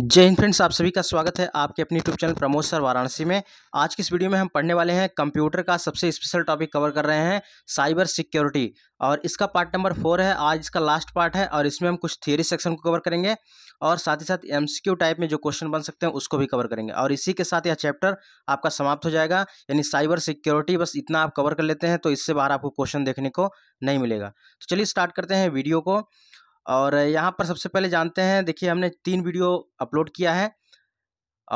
जय हिंद फ्रेंड्स आप सभी का स्वागत है आपके अपने YouTube channel Pramod sir Varanasi में आज की इस वीडियो में हम पढ़ने वाले हैं कंप्यूटर का सबसे स्पेशल टॉपिक कवर कर रहे हैं साइबर सिक्योरिटी और इसका पार्ट नंबर फोर है आज इसका लास्ट पार्ट है और इसमें हम कुछ थियोरी सेक्शन को कवर करेंगे और साथ ही साथ एम टाइप में जो क्वेश्चन बन सकते हैं उसको भी कवर करेंगे और इसी के साथ यह चैप्टर आपका समाप्त हो जाएगा यानी साइबर सिक्योरिटी बस इतना आप कवर कर लेते हैं तो इससे बाहर आपको क्वेश्चन देखने को नहीं मिलेगा तो चलिए स्टार्ट करते हैं वीडियो को और यहाँ पर सबसे पहले जानते हैं देखिए हमने तीन वीडियो अपलोड किया है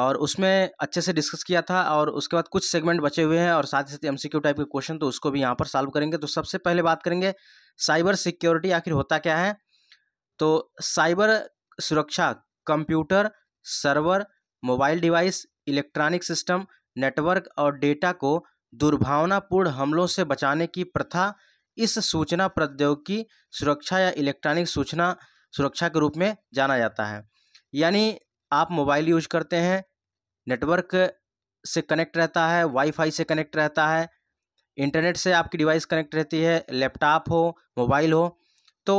और उसमें अच्छे से डिस्कस किया था और उसके बाद कुछ सेगमेंट बचे हुए हैं और साथ ही साथ एम टाइप के क्वेश्चन तो उसको भी यहाँ पर सॉल्व करेंगे तो सबसे पहले बात करेंगे साइबर सिक्योरिटी आखिर होता क्या है तो साइबर सुरक्षा computer server mobile device electronic system network और डेटा को दुर्भावनापूर्ण हमलों से बचाने की प्रथा इस सूचना प्रौद्योगिकी सुरक्षा या इलेक्ट्रॉनिक सूचना सुरक्षा के रूप में जाना जाता है यानी आप मोबाइल यूज करते हैं नेटवर्क से कनेक्ट रहता है वाईफाई से कनेक्ट रहता है इंटरनेट से आपकी डिवाइस कनेक्ट रहती है लैपटॉप हो मोबाइल हो तो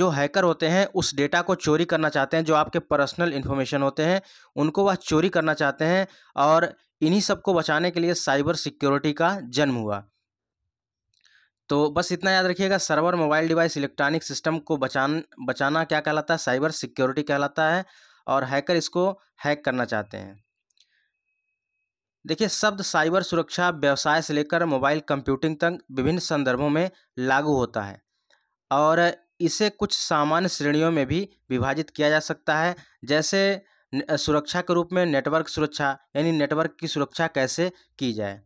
जो हैकर होते हैं उस डेटा को चोरी करना चाहते हैं जो आपके पर्सनल इन्फॉर्मेशन होते हैं उनको वह चोरी करना चाहते हैं और इन्हीं सबको बचाने के लिए साइबर सिक्योरिटी का जन्म हुआ तो बस इतना याद रखिएगा server mobile device electronic system को बचान बचाना क्या कहलाता है साइबर सिक्योरिटी कहलाता है और हैकर इसको हैक करना चाहते हैं देखिए शब्द साइबर सुरक्षा व्यवसाय से लेकर मोबाइल कंप्यूटिंग तक विभिन्न संदर्भों में लागू होता है और इसे कुछ सामान्य श्रेणियों में भी विभाजित किया जा सकता है जैसे सुरक्षा के रूप में नेटवर्क सुरक्षा यानी नेटवर्क की सुरक्षा कैसे की जाए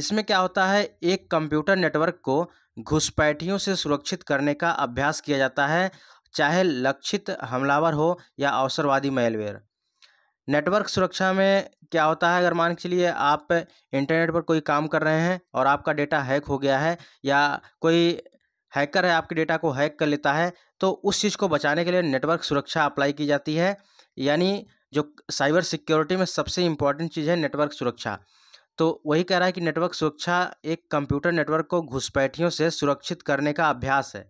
इसमें क्या होता है एक कंप्यूटर नेटवर्क को घुसपैठियों से सुरक्षित करने का अभ्यास किया जाता है चाहे लक्षित हमलावर हो या अवसरवादी मेलवेयर नेटवर्क सुरक्षा में क्या होता है अगर मान के चलिए आप इंटरनेट पर कोई काम कर रहे हैं और आपका डेटा हैक हो गया है या कोई हैकर है आपके डेटा को हैक कर लेता है तो उस चीज़ को बचाने के लिए नेटवर्क सुरक्षा अप्लाई की जाती है यानी जो साइबर सिक्योरिटी में सबसे इम्पॉर्टेंट चीज़ है नेटवर्क सुरक्षा तो वही कह रहा है कि नेटवर्क सुरक्षा एक कंप्यूटर नेटवर्क को घुसपैठियों से सुरक्षित करने का अभ्यास है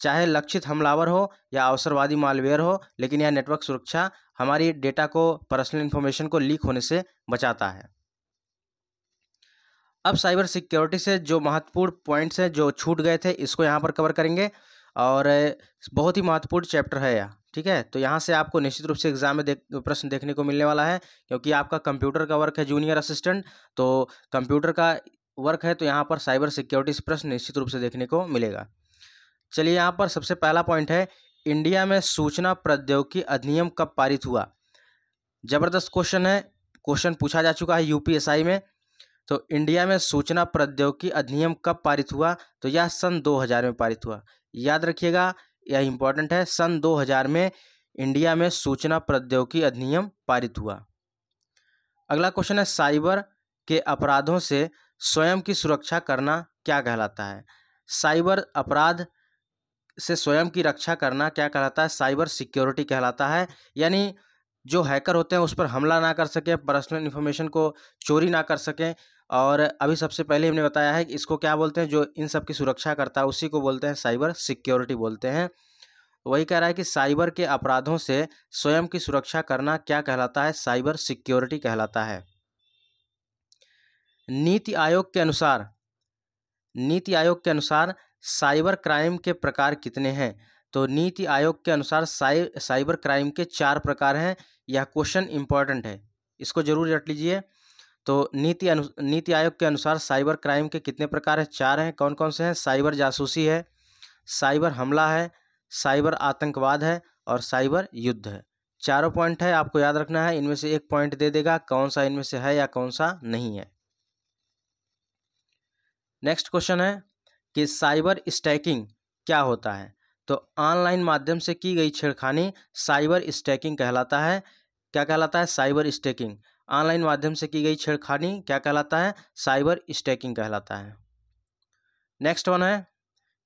चाहे लक्षित हमलावर हो या अवसरवादी मालवेयर हो लेकिन यह नेटवर्क सुरक्षा हमारी डेटा को पर्सनल इन्फॉर्मेशन को लीक होने से बचाता है अब साइबर सिक्योरिटी से जो महत्वपूर्ण पॉइंट्स हैं जो छूट गए थे इसको यहाँ पर कवर करेंगे और बहुत ही महत्वपूर्ण चैप्टर है यह ठीक है तो यहाँ से आपको निश्चित रूप से एग्जाम में देख प्रश्न देखने को मिलने वाला है क्योंकि आपका कंप्यूटर का वर्क है जूनियर असिस्टेंट तो कंप्यूटर का वर्क है तो यहाँ पर साइबर सिक्योरिटी से प्रश्न निश्चित रूप से देखने को मिलेगा चलिए यहाँ पर सबसे पहला पॉइंट है इंडिया में सूचना प्रौद्योगिकी अधिनियम कब पारित हुआ जबरदस्त क्वेश्चन है क्वेश्चन पूछा जा चुका है यूपीएसआई में तो इंडिया में सूचना प्रौद्योगिकी अधिनियम कब पारित हुआ तो यह सन 2000 में पारित हुआ याद रखिएगा यह इम्पोर्टेंट है सन 2000 में इंडिया में सूचना प्रौद्योगिकी अधिनियम पारित हुआ अगला क्वेश्चन है साइबर के अपराधों से स्वयं की सुरक्षा करना क्या कहलाता है साइबर अपराध से स्वयं की रक्षा करना क्या कहलाता है साइबर सिक्योरिटी कहलाता है यानी जो हैकर होते हैं उस पर हमला ना कर सकें पर्सनल इन्फॉर्मेशन को चोरी ना कर सकें और अभी सबसे पहले हमने बताया है कि इसको क्या बोलते हैं जो इन सब की सुरक्षा करता है उसी को बोलते हैं साइबर सिक्योरिटी बोलते हैं वही कह रहा है कि साइबर के अपराधों से स्वयं की सुरक्षा करना क्या कहलाता है साइबर सिक्योरिटी कहलाता है नीति आयोग के अनुसार नीति आयोग के अनुसार साइबर क्राइम के प्रकार कितने हैं तो नीति आयोग के अनुसार साइ साइबर क्राइम के चार प्रकार हैं यह क्वेश्चन इंपॉर्टेंट है इसको जरूर रट लीजिए तो नीति अनु नीति आयोग के अनुसार साइबर क्राइम के कितने प्रकार हैं चार हैं कौन कौन से हैं साइबर जासूसी है साइबर हमला है साइबर आतंकवाद है और साइबर युद्ध है चारों पॉइंट है आपको याद रखना है इनमें से एक पॉइंट दे देगा कौन सा इनमें से है या कौन सा नहीं है नेक्स्ट क्वेश्चन है कि साइबर स्टैकिंग क्या होता है तो ऑनलाइन माध्यम से की गई छेड़खानी साइबर स्टैकिंग कहलाता है क्या कहलाता है साइबर स्टैकिंग ऑनलाइन माध्यम से की गई छेड़खानी क्या कहलाता है साइबर स्टैकिंग कहलाता है नेक्स्ट वन है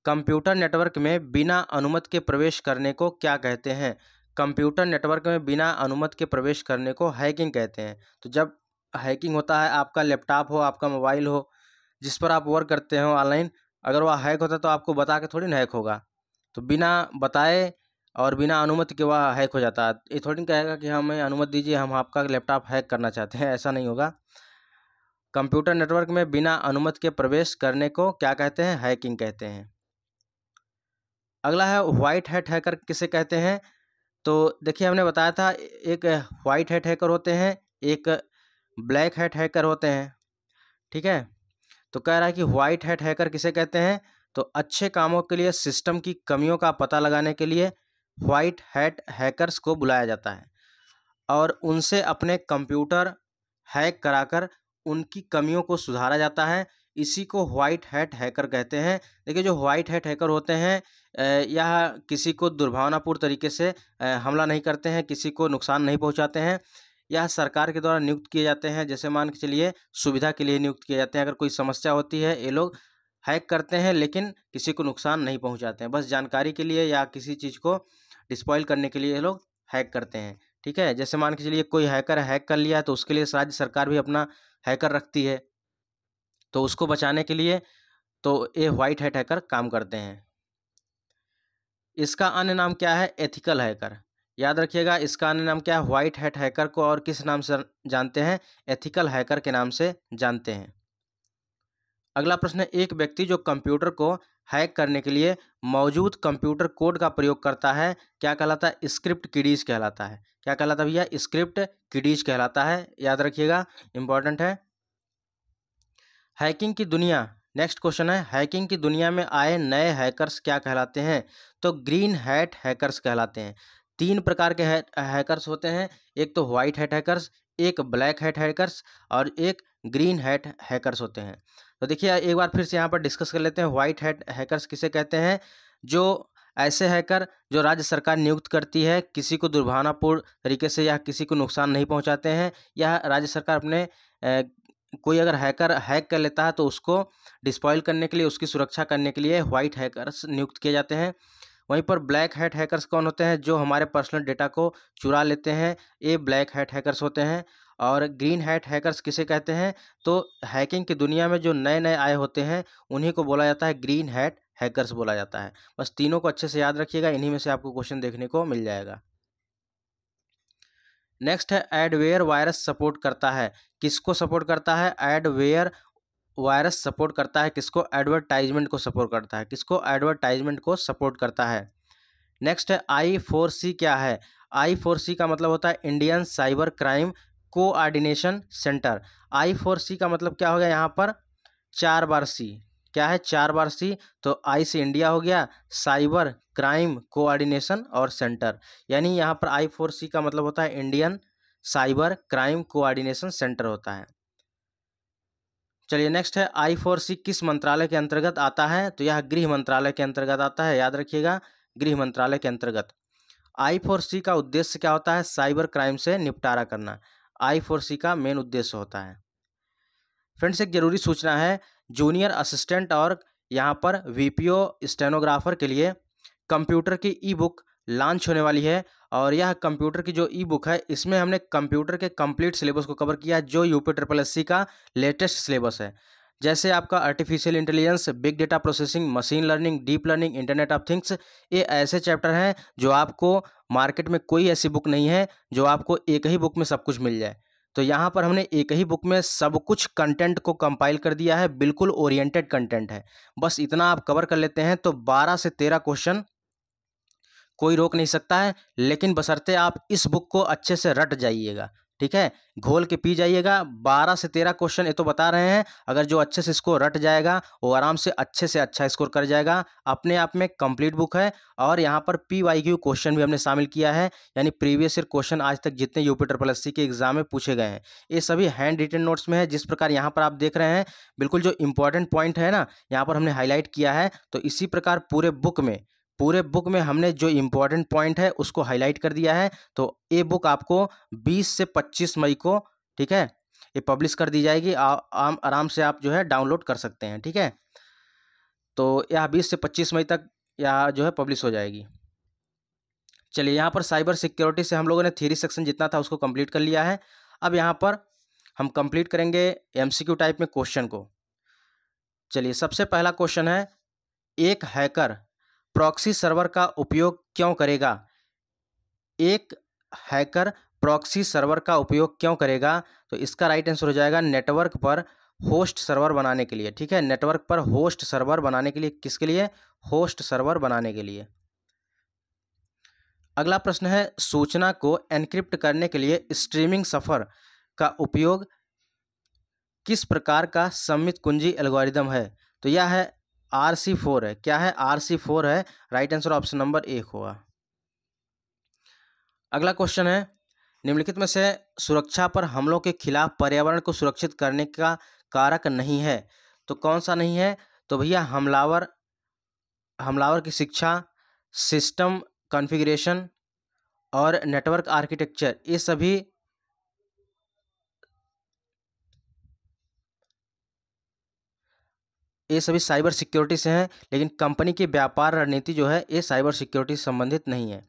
कंप्यूटर नेटवर्क में बिना अनुमत के प्रवेश करने को क्या कहते हैं कंप्यूटर नेटवर्क में बिना अनुमत के प्रवेश करने को हैकिंग कहते हैं तो जब हैकिंग होता है आपका लैपटॉप हो आपका मोबाइल हो जिस पर आप वर्क करते हो ऑनलाइन अगर वह हैक होता तो आपको बता के थोड़ी ना हैक होगा तो बिना बताए और बिना अनुमति के वह हैक हो जाता है ये थोड़ी कहेगा कि हमें अनुमति दीजिए हम आपका लैपटॉप हैक करना चाहते हैं ऐसा नहीं होगा कंप्यूटर नेटवर्क में बिना अनुमति के प्रवेश करने को क्या कहते हैं हैकिंग कहते हैं अगला है वाइट हैट हैकर किसे कहते हैं तो देखिए हमने बताया था एक वाइट हैट हैकर होते हैं एक ब्लैक हैट हैकर होते हैं ठीक है तो कह रहा है कि वाइट हैट हैकर किसे कहते हैं तो अच्छे कामों के लिए सिस्टम की कमियों का पता लगाने के लिए वाइट हैट हैकर्स को बुलाया जाता है और उनसे अपने कंप्यूटर हैक कराकर उनकी कमियों को सुधारा जाता है इसी को वाइट हैट हैकर कहते हैं देखिए जो वाइट हैट हैकर होते हैं यह किसी को दुर्भावनापूर्ण तरीके से हमला नहीं करते हैं किसी को नुकसान नहीं पहुंचाते हैं यह सरकार के द्वारा नियुक्त किए जाते हैं जैसे मान के चलिए सुविधा के लिए नियुक्त किए जाते हैं अगर कोई समस्या होती है ये लोग हैक करते हैं लेकिन किसी को नुकसान नहीं पहुँचाते हैं बस जानकारी के लिए या किसी चीज़ को डिस्पॉयल करने के लिए ये लोग हैक करते हैं ठीक है जैसे मान के चलिए कोई हैकर हैक कर लिया है तो उसके लिए राज्य सरकार भी अपना हैकर रखती है तो उसको बचाने के लिए तो ये व्हाइट हैट हैकर काम करते हैं इसका अन्य नाम क्या है एथिकल हैकर याद रखिएगा इसका अन्य नाम क्या है व्हाइट हैट हैकर को और किस नाम से जानते हैं एथिकल हैकर के नाम से जानते हैं अगला प्रश्न है एक व्यक्ति जो कंप्यूटर को हैक करने के लिए मौजूद कंप्यूटर कोड का प्रयोग करता है क्या कहलाता है स्क्रिप्ट किडीज कहलाता है क्या कहलाता है भैया स्क्रिप्ट किडीज कहलाता है याद रखिएगा इंपॉर्टेंट है हैकिंग की दुनिया नेक्स्ट क्वेश्चन है हैकिंग की दुनिया में आए नए हैकर्स क्या कहलाते हैं तो ग्रीन हैट हैकर्स कहलाते हैं तीन प्रकार के हैकर्स होते हैं एक तो व्हाइट हैट हैकर्स एक ब्लैक हैट हैकर्स और एक ग्रीन हैट हैकर्स होते हैं तो देखिए एक बार फिर से यहाँ पर डिस्कस कर लेते हैं व्हाइट हैट हैकर्स किसे कहते हैं जो ऐसे हैकर जो राज्य सरकार नियुक्त करती है किसी को दुर्भावनापूर्ण तरीके से या किसी को नुकसान नहीं पहुँचाते हैं या राज्य सरकार अपने ए, कोई अगर हैकर हैक कर लेता है तो उसको डिस्पॉयल करने के लिए उसकी सुरक्षा करने के लिए व्हाइट हैकर्स नियुक्त किए जाते हैं वहीं पर ब्लैक हैट हैकर्स कौन होते हैं जो हमारे पर्सनल डेटा को चुरा लेते हैं ये ब्लैक हैट हैकर्स होते हैं और ग्रीन हैट हैकर्स किसे कहते हैं तो हैकिंग की दुनिया में जो नए नए आए होते हैं उन्हीं को बोला जाता है ग्रीन हैट हैकर्स बोला जाता है बस तीनों को अच्छे से याद रखिएगा इन्हीं में से आपको क्वेश्चन देखने को मिल जाएगा नेक्स्ट है एडवेयर वायरस सपोर्ट करता है किसको सपोर्ट करता है एडवेयर वायरस सपोर्ट करता है किसको एडवर्टाइजमेंट को सपोर्ट करता है किसको एडवर्टाइजमेंट को सपोर्ट करता है नेक्स्ट है आई फोर सी क्या है आई फोर सी का मतलब होता है Indian cyber crime coordination centre I four C का मतलब क्या हो गया यहाँ पर चार बार सी क्या है चार बार सी तो आई सी इंडिया हो गया साइबर क्राइम कोऑर्डिनेशन और सेंटर यानी यहाँ पर आई फोर सी का मतलब होता है Indian cyber crime coordination centre होता है चलिए नेक्स्ट है आई फोर सी किस मंत्रालय के अंतर्गत आता है तो यह गृह मंत्रालय के अंतर्गत आता है याद रखिएगा गृह मंत्रालय के अंतर्गत आई फोर सी का उद्देश्य क्या होता है साइबर क्राइम से निपटारा करना आई फोर सी का मेन उद्देश्य होता है फ्रेंड्स एक ज़रूरी सूचना है जूनियर असिस्टेंट और यहाँ पर वीपीओ स्टेनोग्राफर के लिए कंप्यूटर की ई बुक लॉन्च होने वाली है और यह कंप्यूटर की जो ई बुक है इसमें हमने कंप्यूटर के कंप्लीट सिलेबस को कवर किया जो यूपी ट्रिपल एस का लेटेस्ट सिलेबस है जैसे आपका artificial intelligence big data processing machine learning deep learning internet of things ये ऐसे चैप्टर हैं जो आपको मार्केट में कोई ऐसी बुक नहीं है जो आपको एक ही बुक में सब कुछ मिल जाए तो यहाँ पर हमने एक ही बुक में सब कुछ कंटेंट को कंपाइल कर दिया है बिल्कुल ओरिएंटेड कंटेंट है बस इतना आप कवर कर लेते हैं तो बारह से तेरह क्वेश्चन कोई रोक नहीं सकता है लेकिन बसरते आप इस बुक को अच्छे से रट जाइएगा ठीक है घोल के पी जाइएगा बारह से तेरह क्वेश्चन ये तो बता रहे हैं अगर जो अच्छे से स्कोर रट जाएगा वो आराम से अच्छे से अच्छा स्कोर कर जाएगा अपने आप में कंप्लीट बुक है और यहाँ पर पी वाई क्यू क्वेश्चन भी हमने शामिल किया है यानी प्रीवियस ईयर क्वेश्चन आज तक जितने यूपी ट्रिपल सी के एग्जाम में पूछे गए हैं ये सभी हैंड रिटन नोट्स में है जिस प्रकार यहाँ पर आप देख रहे हैं बिल्कुल जो इंपॉर्टेंट पॉइंट है ना यहाँ पर हमने हाईलाइट किया है तो इसी प्रकार पूरे बुक में पूरे बुक में हमने जो इम्पोर्टेंट पॉइंट है उसको हाईलाइट कर दिया है तो ये बुक आपको बीस से पच्चीस मई को ठीक है ये पब्लिश कर दी जाएगी आ, आम आराम से आप जो है डाउनलोड कर सकते हैं ठीक है तो यह बीस से पच्चीस मई तक यह जो है पब्लिश हो जाएगी चलिए यहाँ पर साइबर सिक्योरिटी से हम लोगों ने थीरी सेक्शन जितना था उसको कंप्लीट कर लिया है अब यहाँ पर हम कंप्लीट करेंगे एमसीक्यू टाइप में क्वेश्चन को चलिए सबसे पहला क्वेश्चन है एक हैकर प्रॉक्सी सर्वर का उपयोग क्यों करेगा एक हैकर प्रॉक्सी सर्वर का उपयोग क्यों करेगा तो इसका राइट आंसर हो जाएगा नेटवर्क पर होस्ट सर्वर बनाने के लिए ठीक है नेटवर्क पर होस्ट सर्वर बनाने के लिए किसके लिए होस्ट सर्वर बनाने के लिए अगला प्रश्न है सूचना को एनक्रिप्ट करने के लिए स्ट्रीमिंग सफ़र का उपयोग किस प्रकार का सम्मित कुंजी एल्गोरिदम है तो यह है आर सी फोर है क्या है आर सी फोर है राइट आंसर ऑप्शन नंबर एक होगा अगला क्वेश्चन है निम्नलिखित में से सुरक्षा पर हमलों के खिलाफ पर्यावरण को सुरक्षित करने का कारक नहीं है तो कौन सा नहीं है तो भैया हमलावर हमलावर की शिक्षा सिस्टम कॉन्फ़िगरेशन और नेटवर्क आर्किटेक्चर ये सभी ये सभी साइबर सिक्योरिटी से हैं लेकिन कंपनी की व्यापार रणनीति जो है ये साइबर सिक्योरिटी से संबंधित नहीं है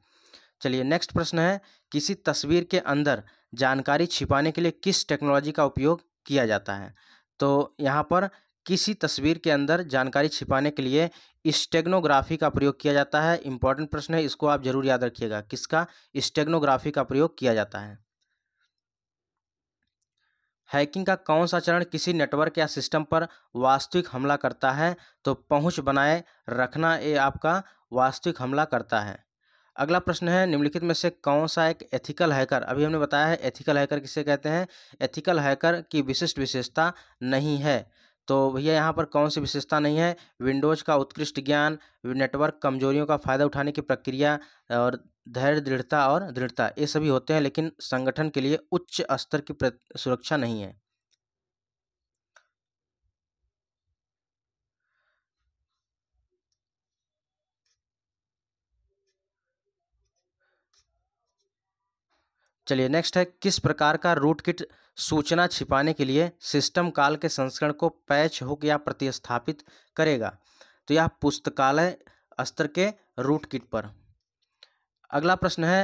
चलिए नेक्स्ट प्रश्न है किसी तस्वीर के अंदर जानकारी छिपाने के लिए किस टेक्नोलॉजी का उपयोग किया जाता है तो यहाँ पर किसी तस्वीर के अंदर जानकारी छिपाने के लिए स्टेग्नोग्राफी का प्रयोग किया जाता है इंपॉर्टेंट प्रश्न है इसको आप जरूर याद रखिएगा किसका स्टेग्नोग्राफी का प्रयोग किया जाता है हैकिंग का कौन सा चरण किसी नेटवर्क या सिस्टम पर वास्तविक हमला करता है तो पहुंच बनाए रखना ये आपका वास्तविक हमला करता है अगला प्रश्न है निम्नलिखित में से कौन सा एक एथिकल हैकर अभी हमने बताया है एथिकल हैकर किसे कहते हैं एथिकल हैकर की विशिष्ट विशेषता नहीं है तो भैया यहाँ पर कौन सी विशेषता नहीं है विंडोज़ का उत्कृष्ट ज्ञान नेटवर्क कमजोरियों का फ़ायदा उठाने की प्रक्रिया और धैर्य दृढ़ता और दृढ़ता ये सभी होते हैं लेकिन संगठन के लिए उच्च स्तर की सुरक्षा नहीं है चलिए नेक्स्ट है किस प्रकार का रूट किट सूचना छिपाने के लिए सिस्टम काल के संस्करण को पैच हुक या प्रतिस्थापित करेगा तो यह पुस्तकालय स्तर के रूट किट पर अगला प्रश्न है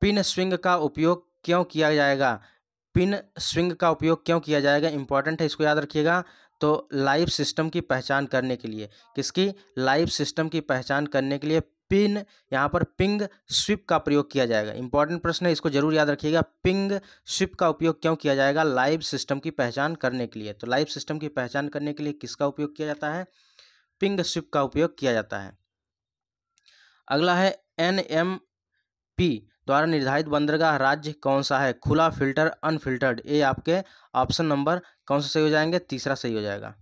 पिन स्विंग का उपयोग क्यों किया जाएगा पिन स्विंग का उपयोग क्यों किया जाएगा इंपॉर्टेंट है इसको याद रखिएगा तो लाइव सिस्टम की पहचान करने के लिए किसकी लाइव सिस्टम की पहचान करने के लिए पिन यहाँ पर पिंग स्विप का प्रयोग किया जाएगा इंपॉर्टेंट प्रश्न है इसको जरूर याद रखिएगा पिंग स्विप का उपयोग क्यों किया जाएगा लाइव सिस्टम की पहचान करने के लिए तो लाइव सिस्टम की पहचान करने के लिए किसका उपयोग किया जाता है पिंग स्विप का उपयोग किया जाता है अगला है एन एम पी द्वारा निर्धारित बंदरगाह राज्य कौन सा है खुला फिल्टर अनफिल्टर्ड ये आपके ऑप्शन नंबर कौन सा सही हो जाएंगे तीसरा सही हो जाएगा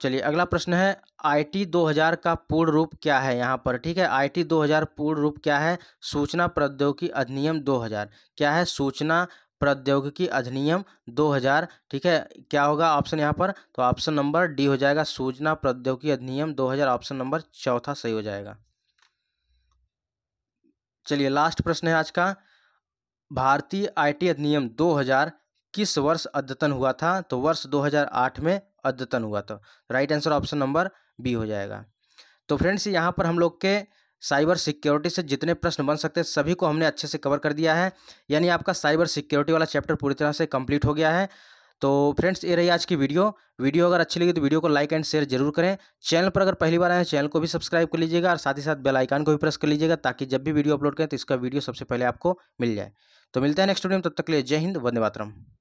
चलिए अगला प्रश्न है आईटी 2000 का पूर्ण रूप क्या है यहाँ पर ठीक है आईटी 2000 पूर्ण रूप क्या है सूचना प्रौद्योगिकी अधिनियम 2000 क्या है सूचना प्रौद्योगिकी अधिनियम 2000 ठीक है क्या होगा ऑप्शन यहाँ पर तो ऑप्शन नंबर डी हो जाएगा सूचना प्रौद्योगिकी अधिनियम 2000 ऑप्शन नंबर चौथा सही हो जाएगा चलिए लास्ट प्रश्न है आज का भारतीय आईटी अधिनियम 2000 किस वर्ष अद्यतन हुआ था तो वर्ष 2008 में अद्यतन हुआ था right answer option number B हो जाएगा तो फ्रेंड्स यहाँ पर हम लोग के साइबर सिक्योरिटी से जितने प्रश्न बन सकते हैं सभी को हमने अच्छे से कवर कर दिया है यानी आपका साइबर सिक्योरिटी वाला चैप्टर पूरी तरह से कंप्लीट हो गया है तो फ्रेंड्स ये रही आज की वीडियो वीडियो अगर अच्छी लगी तो वीडियो को लाइक एंड शेयर जरूर करें चैनल पर अगर पहली बार आए हैं चैनल को भी सब्सक्राइब कर लीजिएगा और साथ ही साथ बेल आइकन को भी प्रेस कर लीजिएगा ताकि जब भी वीडियो अपलोड करें तो इसका वीडियो सबसे पहले आपको मिल जाए तो मिलते हैं नेक्स्ट वीडियो में तब तक के लिए जय हिंद वंदे मातरम